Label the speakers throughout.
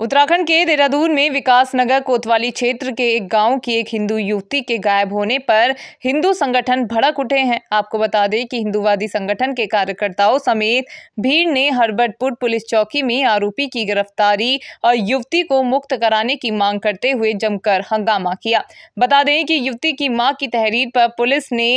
Speaker 1: उत्तराखंड के देहरादून में विकास नगर कोतवाली क्षेत्र के एक गांव की एक हिंदू युवती के गायब होने पर हिंदू संगठन भड़क उठे हैं आपको बता दें कि हिंदूवादी संगठन के कार्यकर्ताओं समेत भीड़ ने हरबटपुर पुलिस चौकी में आरोपी की गिरफ्तारी और युवती को मुक्त कराने की मांग करते हुए जमकर हंगामा किया बता दें कि युवती की मां की तहरीर पर पुलिस ने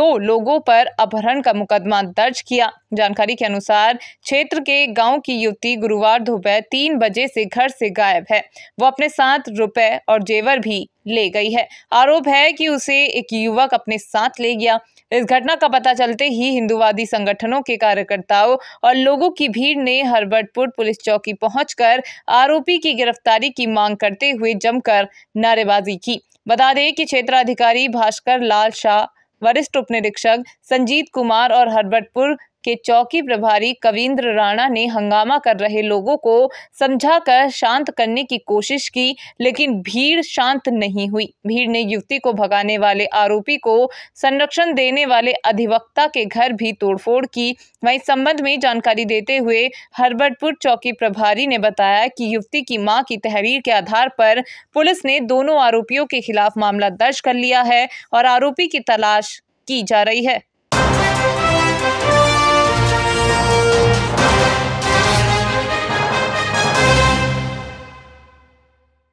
Speaker 1: दो लोगों पर अपहरण का मुकदमा दर्ज किया जानकारी के अनुसार क्षेत्र के गांव की युवती गुरुवार दोपहर तीन बजे से घर से गायब है वो अपने साथ रुपए और जेवर भी ले गई है आरोप है कि उसे एक युवक अपने साथ ले गया इस घटना का पता चलते ही हिंदुवादी संगठनों के कार्यकर्ताओं और लोगों की भीड़ ने हरबटपुर पुलिस चौकी पहुंचकर आरोपी की गिरफ्तारी की मांग करते हुए जमकर नारेबाजी की बता दें कि क्षेत्राधिकारी भास्कर लाल शाह वरिष्ठ उप निरीक्षक संजीत कुमार और हरबटपुर के चौकी प्रभारी कविंद्र राणा ने हंगामा कर रहे लोगों को समझा कर शांत करने की कोशिश की लेकिन भीड़ शांत नहीं हुई भीड़ ने युवती को भगाने वाले आरोपी को संरक्षण देने वाले अधिवक्ता के घर भी तोड़फोड़ की वहीं संबंध में जानकारी देते हुए हरबटपुर चौकी प्रभारी ने बताया कि युवती की मां की तहरीर के आधार पर पुलिस ने दोनों आरोपियों के खिलाफ मामला दर्ज कर लिया है और आरोपी की तलाश की जा रही है